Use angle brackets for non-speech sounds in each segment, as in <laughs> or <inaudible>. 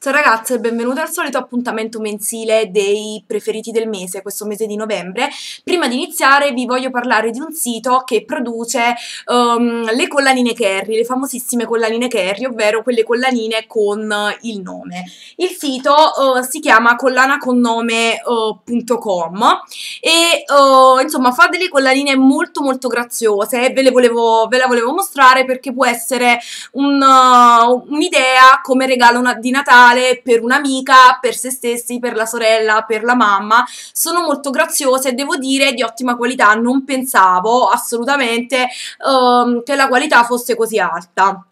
Ciao ragazze e benvenute al solito appuntamento mensile dei preferiti del mese, questo mese di novembre. Prima di iniziare vi voglio parlare di un sito che produce um, le collanine Kerry, le famosissime collanine Kerry, ovvero quelle collanine con eh, il nome. Il sito uh, si chiama collanaconnome.com eh, e uh, insomma fa delle collanine molto molto graziose e ve, le volevo, ve la volevo mostrare perché può essere un'idea uh, un come regalo di Natale speciale per un'amica, per se stessi, per la sorella, per la mamma. Sono molto graziose e devo dire di ottima qualità, non pensavo assolutamente um, che la qualità fosse così alta.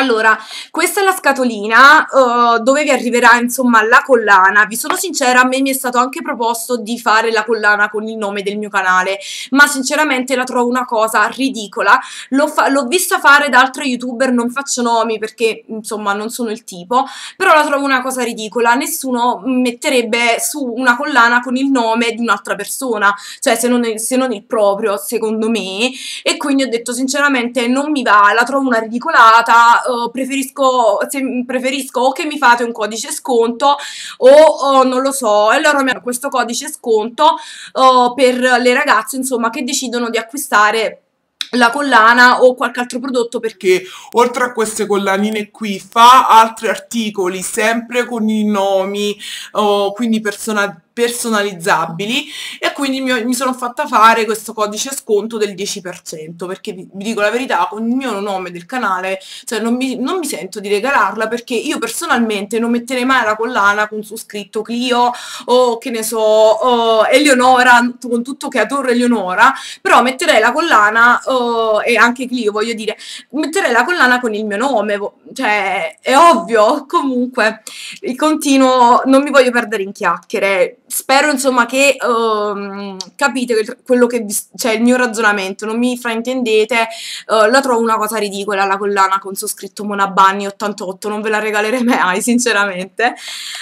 Allora, questa è la scatolina uh, dove vi arriverà insomma la collana. Vi sono sincera, a me mi è stato anche proposto di fare la collana con il nome del mio canale, ma sinceramente la trovo una cosa ridicola. L'ho, fa vista fare da altre youtuber, non faccio nomi perché insomma non sono il tipo, però la trovo una cosa ridicola. Nessuno metterebbe su una collana con il nome di un'altra persona, cioè se non, se non il proprio, secondo me. E quindi ho detto sinceramente non mi va, la trovo una ridicolata eh, preferisco, se, preferisco o che mi fate un codice sconto o, o eh, non lo so, e allora mi hanno questo codice sconto uh, per le ragazze insomma che decidono di acquistare la collana o qualche altro prodotto perché oltre a queste collanine qui fa altri articoli sempre con i nomi oh, quindi personaggi personalizzabili e quindi mi, mi, sono fatta fare questo codice sconto del 10% perché vi, vi, dico la verità con il mio nome del canale cioè non mi, non mi, sento di regalarla perché io personalmente non metterei mai la collana con su scritto Clio o che ne so oh, Eleonora con tutto che adoro Eleonora però metterei la collana oh, e anche Clio voglio dire metterei la collana con il mio nome cioè è ovvio comunque il continuo non mi voglio perdere in chiacchiere spero insomma che um, capite quello che vi, cioè il mio ragionamento, non mi fraintendete, uh, la trovo una cosa ridicola la collana con su scritto Monabanni 88, non ve la regalerei mai <laughs> sinceramente.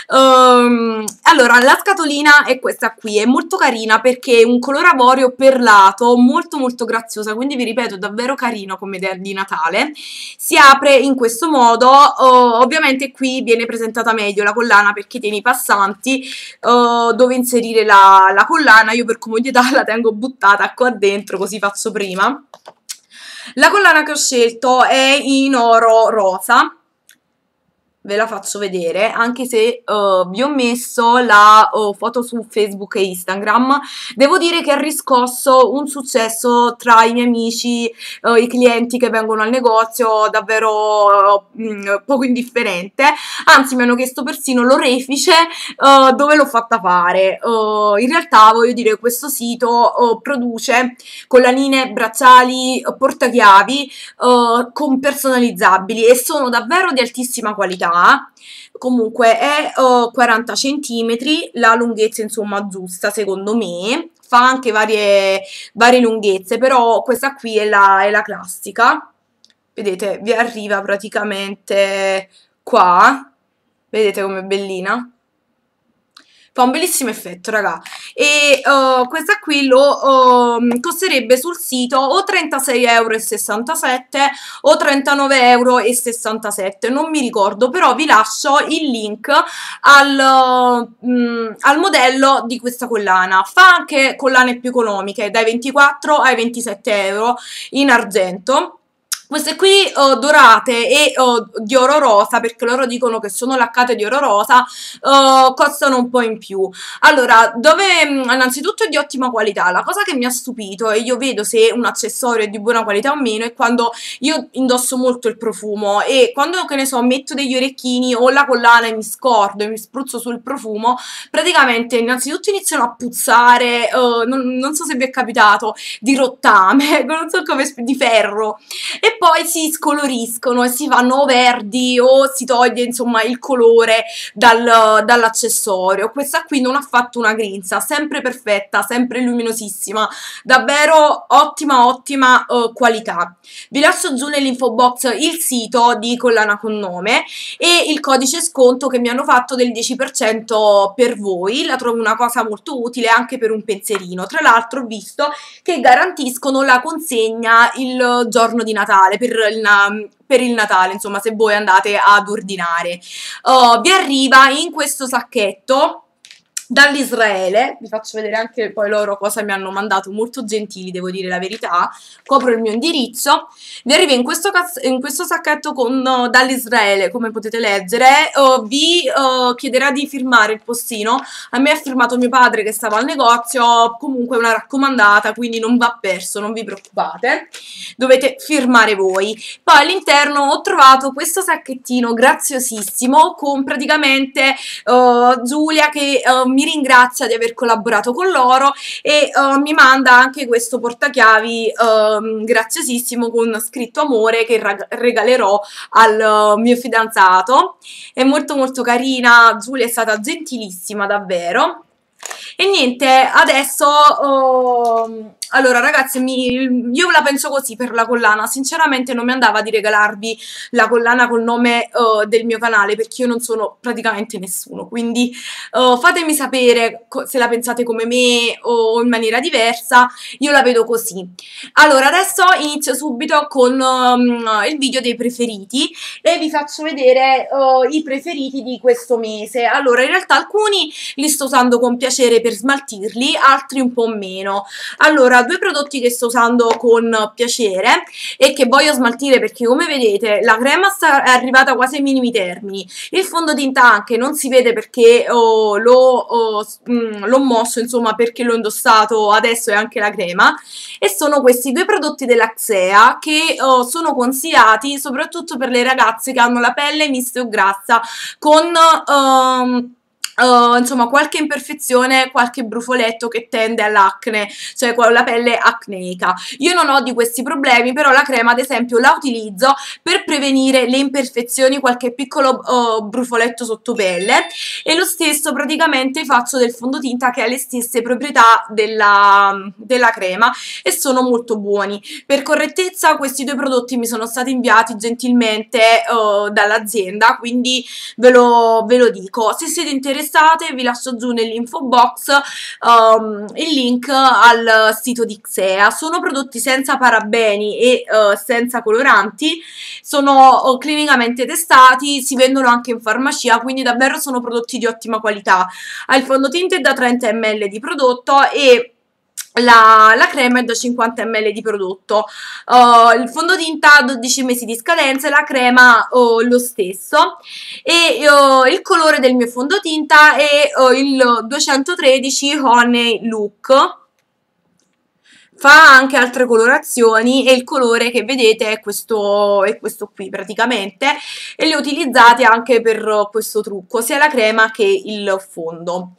Um, allora la scatolina è questa qui, è molto carina perché è un colore avorio perlato, molto molto graziosa, quindi vi ripeto davvero carino come idea di Natale. Si apre in questo modo, uh, ovviamente qui viene presentata meglio la collana perché tiene i passanti, uh, dove inserire la, la collana, io per comodità <laughs> la tengo buttata qua dentro, così faccio prima. La collana che ho scelto è in oro rosa, ve la faccio vedere, anche se uh, vi ho messo la uh, foto su Facebook e Instagram. Devo dire che ha riscosso un successo tra i miei amici, uh, i clienti che vengono al negozio, davvero mh, mm, poco indifferente. Anzi, mi hanno chiesto persino l'orefice dove l'ho fatta fare. in realtà, voglio dire, questo sito produce collanine, bracciali, portachiavi con personalizzabili e sono davvero di altissima qualità comunque è uh, 40 cm, la lunghezza insomma giusta secondo me, fa anche varie, varie lunghezze, però questa qui è la, è la classica, vedete vi arriva praticamente qua, vedete com'è bellina? Fa un bellissimo effetto, raga. E uh, questa qui lo uh, costerebbe sul sito o 36,67€ o 39,67€, non mi ricordo, però vi lascio il link al, uh, mh, mm, al modello di questa collana. Fa anche collane più economiche, dai 24 ai 27 euro in argento queste qui uh, dorate e uh, di oro rosa, perché loro dicono che sono laccate di oro rosa, uh, costano un po' in più. Allora, dove mm, innanzitutto è di ottima qualità, la cosa che mi ha stupito e io vedo se un accessorio è di buona qualità o meno è quando io indosso molto il profumo e quando, che ne so, metto degli orecchini o la collana e mi scordo e mi spruzzo sul profumo, praticamente innanzitutto iniziano a puzzare, non, non, so se vi è capitato, di rottame, <laughs> non so come, di ferro. E poi si scoloriscono e si vanno verdi o si toglie insomma il colore dal, dall'accessorio. Questa qui non ha fatto una grinza, sempre perfetta, sempre luminosissima, davvero ottima ottima uh, qualità. Vi lascio giù nell'info box il sito di Collana con Nome e il codice sconto che mi hanno fatto del 10% per voi, la trovo una cosa molto utile anche per un pensierino. Tra l'altro ho visto che garantiscono la consegna il giorno di Natale Natale, per il, per il Natale, insomma, se voi andate ad ordinare. Uh, vi arriva in questo sacchetto dall'Israele, vi faccio vedere anche poi loro cosa mi hanno mandato, molto gentili devo dire la verità, copro il mio indirizzo, vi arriva in questo, in questo sacchetto con, uh, dall'Israele, come potete leggere, uh, vi uh, chiederà di firmare il postino, a me ha firmato mio padre che stava al negozio, comunque una raccomandata, quindi non va perso, non vi preoccupate, dovete firmare voi. Poi all'interno ho trovato questo sacchettino graziosissimo con praticamente oh, Giulia che mi mi ringrazia di aver collaborato con loro e uh, mi manda anche questo portachiavi uh, graziosissimo con scritto amore che regalerò al eh, mio fidanzato. È molto molto carina, Giulia è stata gentilissima davvero. E niente, adesso... Ehm, allora, ragazzi, mi, io la penso così per la collana. Sinceramente, non mi andava di regalarvi la collana col nome uh, del mio canale perché io non sono praticamente nessuno. Quindi uh, fatemi sapere se la pensate come me o in maniera diversa. Io la vedo così. Allora, adesso inizio subito con um, il video dei preferiti e vi faccio vedere uh, i preferiti di questo mese. Allora, in realtà, alcuni li sto usando con piacere per smaltirli, altri un po' meno. Allora, allora, due prodotti che sto usando con piacere e che voglio smaltire perché come vedete la crema è arrivata quasi ai minimi termini. Il fondotinta anche, non si vede perché oh, oh mm, l'ho oh, mosso, insomma perché l'ho indossato adesso e anche la crema. E sono questi due prodotti della Xea che oh, sono consigliati soprattutto per le ragazze che hanno la pelle mista o grassa con... Um, Uh, insomma, qualche imperfezione, qualche brufoletto che tende all'acne, cioè la pelle acneica. Io non ho di questi problemi, però la crema, ad esempio, la utilizzo per prevenire le imperfezioni, qualche piccolo uh, brufoletto sotto pelle e lo stesso praticamente faccio del fondotinta che ha le stesse proprietà della, della crema e sono molto buoni. Per correttezza, questi due prodotti mi sono stati inviati gentilmente uh, dall'azienda, quindi ve lo, ve lo dico. Se siete interessati interessate vi lascio giù nell'info box um, il link al sito di Xea. Sono prodotti senza parabeni e uh, senza coloranti, sono oh, clinicamente testati, si vendono anche in farmacia, quindi davvero sono prodotti di ottima qualità. Ha il fondotinte da 30 ml di prodotto e la, la, crema è da 50 ml di prodotto, uh, il fondotinta ha 12 mesi di scadenza e la crema uh, lo stesso e uh, il colore del mio fondotinta è il 213 Honey Look fa anche altre colorazioni e il colore che vedete è questo, è questo qui praticamente e le utilizzate anche per questo trucco sia la crema che il fondo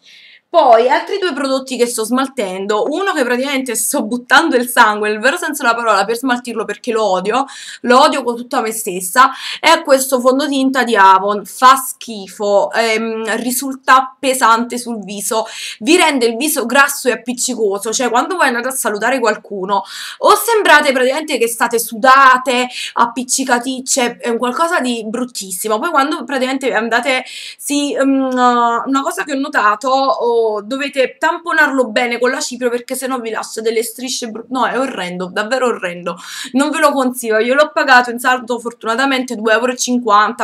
poi altri due prodotti che sto smaltendo, uno che praticamente sto buttando il sangue nel vero senso della parola per smaltirlo perché lo odio, lo odio con tutta me stessa, è questo fondotinta di Avon, fa schifo, ehm, risulta pesante sul viso, vi rende il viso grasso e appiccicoso, cioè quando voi andate a salutare qualcuno o sembrate praticamente che state sudate, appiccicaticce, è un qualcosa di bruttissimo, poi quando praticamente andate, sì, um, una cosa che ho notato dovete tamponarlo bene con la cipria perché sennò vi lascia delle strisce brutte. No, è orrendo, davvero orrendo. Non ve lo consiglio, io l'ho pagato in saldo fortunatamente 2,50 euro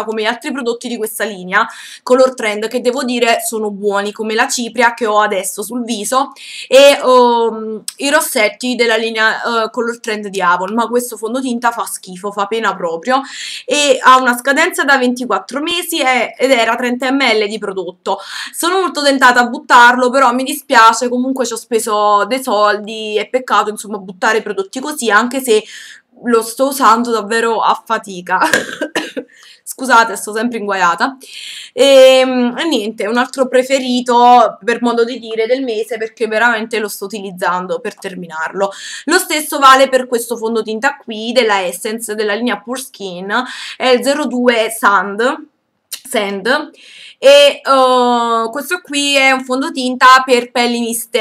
come gli altri prodotti di questa linea Color Trend che devo dire sono buoni come la cipria che ho adesso sul viso e um, i rossetti della linea uh, Color Trend di Avon, ma questo fondotinta fa schifo, fa pena proprio e ha una scadenza da 24 mesi e, ed era 30 ml di prodotto. Sono molto tentata a buttare farlo, però mi dispiace, comunque ci ho speso dei soldi, è peccato insomma buttare i prodotti così, anche se lo sto usando davvero a fatica. <coughs> Scusate, sto sempre inguaiata. E, ehm, e niente, un altro preferito, per modo di dire, del mese perché veramente lo sto utilizzando per terminarlo. Lo stesso vale per questo fondotinta qui della Essence della linea Pure Skin, è il 02 Sand. Sand e uh, questo qui è un fondotinta per pelli miste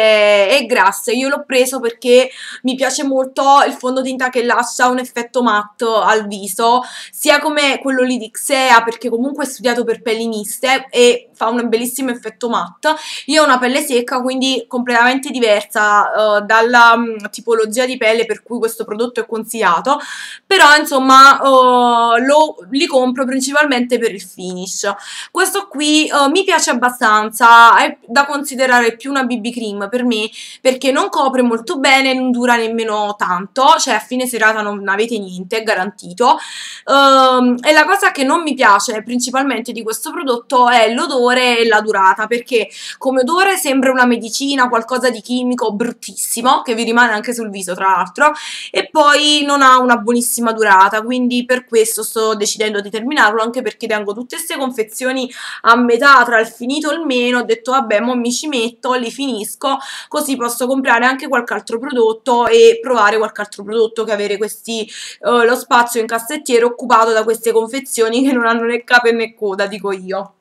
e grasse, io l'ho preso perché mi piace molto il fondotinta che lascia un effetto matto al viso, sia come quello lì di Xea perché comunque è studiato per pelli miste e fa un bellissimo effetto matte, io ho una pelle secca quindi completamente diversa uh, dalla um, tipologia di pelle per cui questo prodotto è consigliato, però insomma uh, lo, li compro principalmente per il finish, questo qui uh, mi piace abbastanza, è da considerare più una BB cream per me perché non copre molto bene, non dura nemmeno tanto, cioè a fine serata non avete niente, è garantito. Uh, e la cosa che non mi piace principalmente di questo prodotto è l'odore e la durata perché come odore sembra una medicina, qualcosa di chimico bruttissimo che vi rimane anche sul viso tra l'altro e poi non ha una buonissima durata, quindi per questo sto decidendo di terminarlo anche perché tengo tutte queste confezioni a metà tra il finito e il meno, ho detto vabbè, mo mi ci metto, li finisco, così posso comprare anche qualche altro prodotto e provare qualche altro prodotto che avere questi, eh, lo spazio in cassettiere occupato da queste confezioni che non hanno né capo né coda, dico io.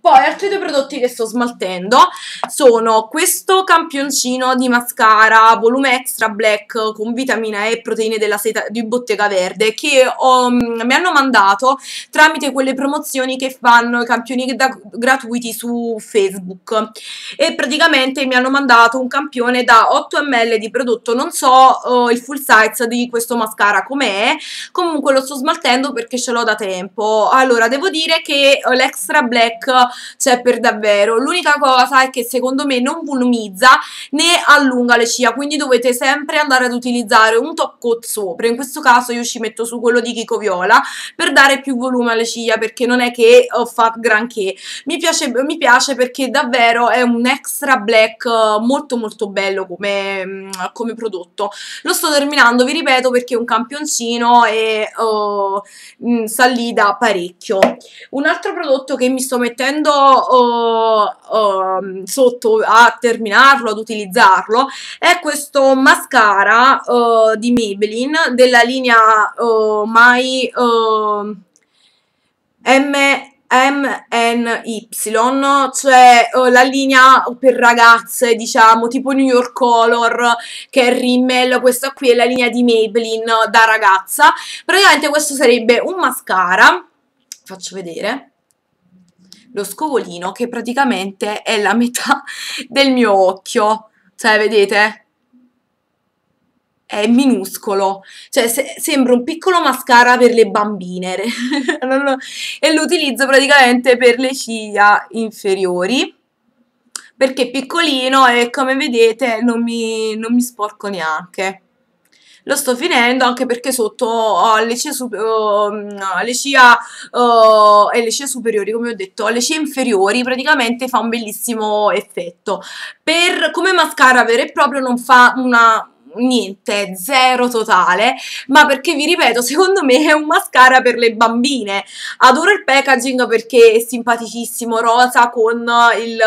Poi altri due prodotti che sto smaltendo sono questo campioncino di mascara volume extra black con vitamina E e proteine della seta di Bottega Verde che ho, um, mi hanno mandato tramite quelle promozioni che fanno i campioni da, gratuiti su Facebook e praticamente mi hanno mandato un campione da 8 ml di prodotto, non so uh, il full size di questo mascara com'è, comunque lo sto smaltendo perché ce l'ho da tempo. Allora, devo dire che uh, l'extra black c'è cioè, per davvero. L'unica cosa è che secondo me non volumizza né allunga le cia quindi dovete sempre andare ad utilizzare un top coat sopra. In questo caso io ci metto su quello di Kiko Viola per dare più volume alle cia perché non è che oh, fa granché. Mi piace, mi piace perché davvero è un extra black eh, molto molto bello come, mm, come prodotto. Lo sto terminando, vi ripeto, perché è un campioncino e uh, oh, mh, mm, lì da parecchio. Un altro prodotto che mi sto mettendo riuscendo oh, oh, mm, sotto a terminarlo, ad utilizzarlo, è questo mascara oh, di Maybelline della linea My M MNY, cioè eh, la linea per ragazze, diciamo, tipo New York Color, che è Rimmel, questa qui è la linea di Maybelline da ragazza. Praticamente questo sarebbe un mascara, faccio vedere, lo scovolino che praticamente è la metà <laughs> del mio occhio, cioè vedete? È minuscolo, cioè se sembra un piccolo mascara per le bambine <laughs> e lo utilizzo praticamente per le ciglia inferiori perché è piccolino e come vedete non mi, non mi sporco neanche lo sto finendo anche perché sotto ho oh, le cie, uh, oh, mm, le cia uh, oh, e le cie superiori, come ho detto, le cie inferiori praticamente fa un bellissimo effetto. Per, come mascara vero e proprio non fa una niente, zero totale, ma perché vi ripeto, secondo me è un mascara per le bambine. Adoro il packaging perché è simpaticissimo, rosa con il,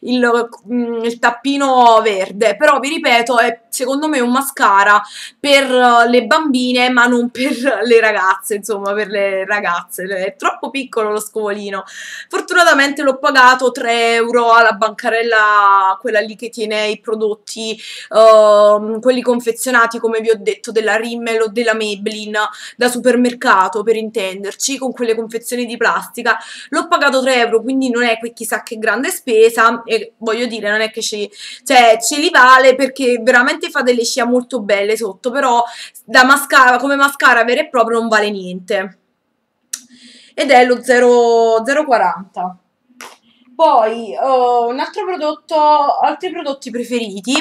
il, mm, il tappino verde, però vi ripeto, è secondo me un mascara per le bambine, ma non per le ragazze, insomma, per le ragazze. È troppo piccolo lo scovolino. Fortunatamente l'ho pagato 3 euro alla bancarella, quella lì che tiene i prodotti... Um, Mm, quelli confezionati, come vi ho detto, della Rimmel o della Maybelline da supermercato, per intenderci, con quelle confezioni di plastica. L'ho pagato 3 euro, quindi non è chissà che grande spesa e voglio dire, non è che ci, cioè, ce li vale perché veramente fa delle scia molto belle sotto, però da mascara, come mascara vera e propria non vale niente. Ed è lo 0, 040. Poi oh, un altro prodotto, altri prodotti preferiti,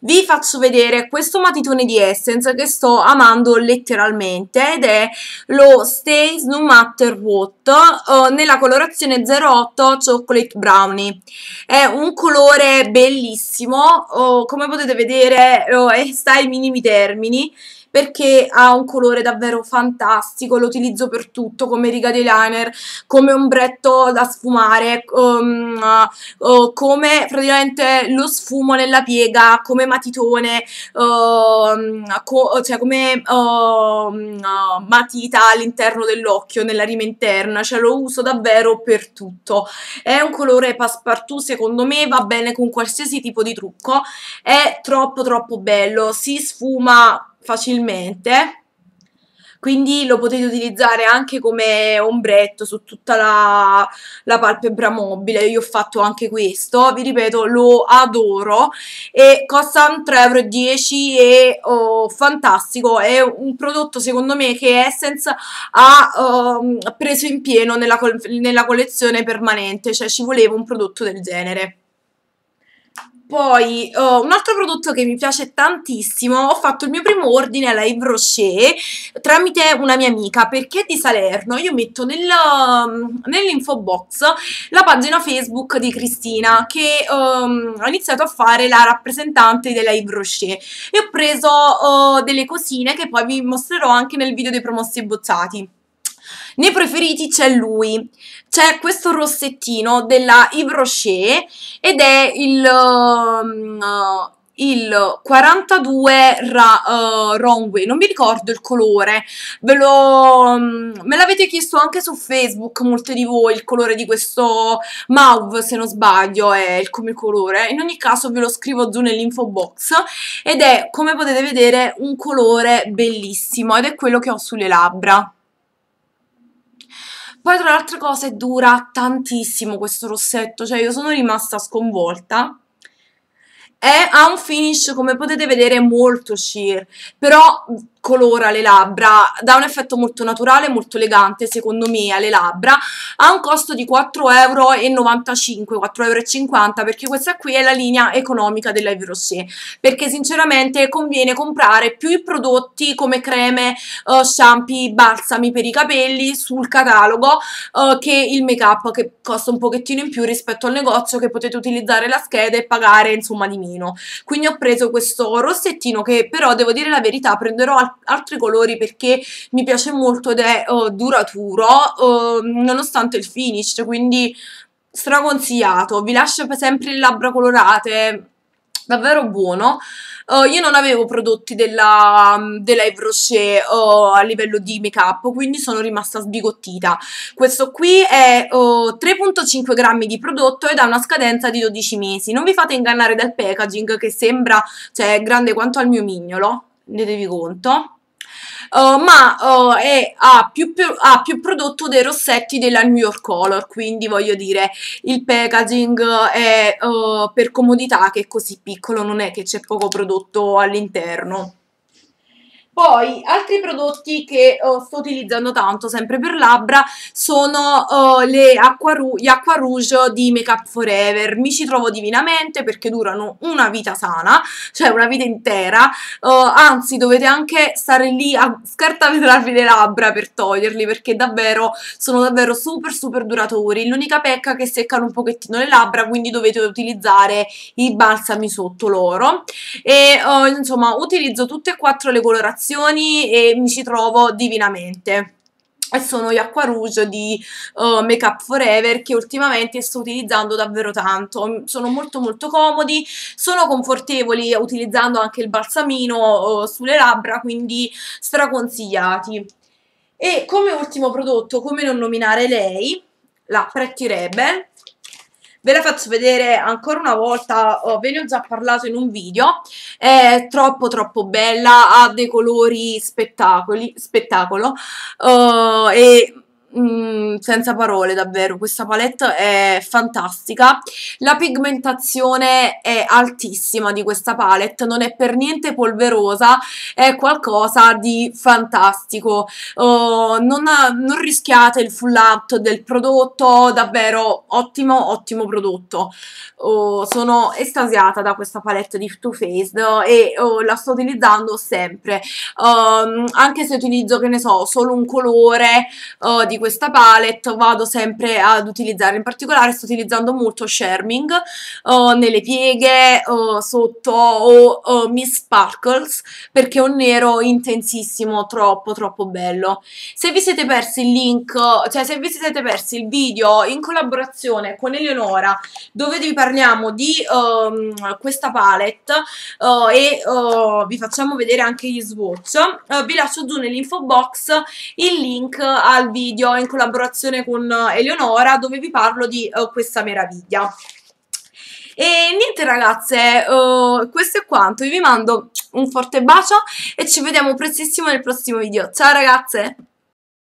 vi faccio vedere questo matitone di Essence che sto amando letteralmente ed è lo Stays No Matter What oh, nella colorazione 08 Chocolate Brownie. È un colore bellissimo, oh, come potete vedere sta ai minimi termini perché ha un colore davvero fantastico, lo utilizzo per tutto, come riga di liner, come ombretto da sfumare, um, uh, uh, come praticamente lo sfumo nella piega, come matitone, uh, co cioè come uh, uh matita all'interno dell'occhio, nella rima interna, cioè lo uso davvero per tutto. È un colore passepartout, secondo me va bene con qualsiasi tipo di trucco, è troppo troppo bello, si sfuma facilmente, quindi lo potete utilizzare anche come ombretto su tutta la, la palpebra mobile, io ho fatto anche questo, vi ripeto lo adoro e costa 3,10€ e oh, fantastico, è un prodotto secondo me che Essence ha oh, preso in pieno nella, nella collezione permanente, cioè ci voleva un prodotto del genere. Poi oh, un altro prodotto che mi piace tantissimo, ho fatto il mio primo ordine alla Yves Rocher tramite una mia amica perché è di Salerno io metto nel, um, nell'info box la pagina Facebook di Cristina che um, ha iniziato a fare la rappresentante della Yves Rocher e ho preso uh, delle cosine che poi vi mostrerò anche nel video dei promossi e bozzati. Nei preferiti c'è lui, c'è questo rossettino della Yves Rocher ed è il, um, uh, il 42 ra, uh, Runway, non mi ricordo il colore, ve lo, um, me l'avete chiesto anche su Facebook molte di voi il colore di questo mauve se non sbaglio è il come colore, in ogni caso ve lo scrivo giù nell'info box ed è come potete vedere un colore bellissimo ed è quello che ho sulle labbra. Poi tra le altre cose dura tantissimo questo rossetto, cioè io sono rimasta sconvolta. E ha un finish, come potete vedere, molto sheer, però colora le labbra, dà un effetto molto naturale, molto elegante secondo me alle labbra, ha un costo di 4,95 euro, perché questa qui è la linea economica dell'Ivy Rocher, perché sinceramente conviene comprare più i prodotti come creme, uh, shampoo, balsami per i capelli sul catalogo uh, che il make up che costa un pochettino in più rispetto al negozio che potete utilizzare la scheda e pagare insomma di meno. Quindi ho preso questo rossettino che però devo dire la verità prenderò al altri colori perché mi piace molto ed è oh, duraturo oh, nonostante il finish, quindi straconsigliato, vi lascia sempre le labbra colorate, davvero buono. Uh, io non avevo prodotti della, della Yves Rocher uh, a livello di make up, quindi sono rimasta sbigottita. Questo qui è uh, 3,5 grammi di prodotto ed ha una scadenza di 12 mesi. Non vi fate ingannare dal packaging che sembra cioè, grande quanto al mio mignolo rendetevi conto Uh, ma uh, è, ha, più, più, ha, più, prodotto dei rossetti della New York Color, quindi voglio dire il packaging è uh, per comodità che è così piccolo, non è che c'è poco prodotto all'interno. Poi altri prodotti che oh, sto utilizzando tanto, sempre per labbra, sono oh, le acqua, gli acqua rouge di Make Up Forever. Mi ci trovo divinamente perché durano una vita sana, cioè una vita intera. Oh, anzi, dovete anche stare lì a scartavetrarvi le labbra per toglierli perché davvero sono davvero super super duratori. L'unica pecca è che seccano un pochettino le labbra, quindi dovete utilizzare i balsami sotto loro. E insomma, utilizzo tutte e quattro le colorazioni ispirazioni e mi ci trovo divinamente e sono gli acqua Rouge di uh, Make Up Forever che ultimamente sto utilizzando davvero tanto, sono molto molto comodi, sono confortevoli utilizzando anche il balsamino uh, sulle labbra, quindi straconsigliati. E come ultimo prodotto, come non nominare lei, la Pretty Rebel, ve la faccio vedere ancora una volta, oh, ve ne ho già parlato in un video, è troppo troppo bella, ha dei colori spettacoli, spettacolo uh, e Mm, senza parole davvero, questa palette è fantastica. La pigmentazione è altissima di questa palette, non è per niente polverosa, è qualcosa di fantastico. Oh, non, non, rischiate il full out del prodotto, davvero ottimo, ottimo prodotto. Oh, sono estasiata da questa palette di Too Faced e oh, la sto utilizzando sempre, um, anche se utilizzo, che ne so, solo un colore oh, di questa palette vado sempre ad utilizzare, in particolare sto utilizzando molto Sherming uh, eh, nelle pieghe, uh, sotto o eh, Miss Sparkles perché è un nero intensissimo, troppo troppo bello. Se vi siete persi il link, cioè se vi siete persi il video in collaborazione con Eleonora dove vi parliamo di um, questa palette e vi facciamo vedere anche gli swatch, vi lascio giù nell'info box il link al video in collaborazione con eh, Eleonora dove vi parlo di uh, questa meraviglia. E niente ragazze, uh, questo è quanto, vi mando un forte bacio e ci vediamo prestissimo nel prossimo video. Ciao ragazze!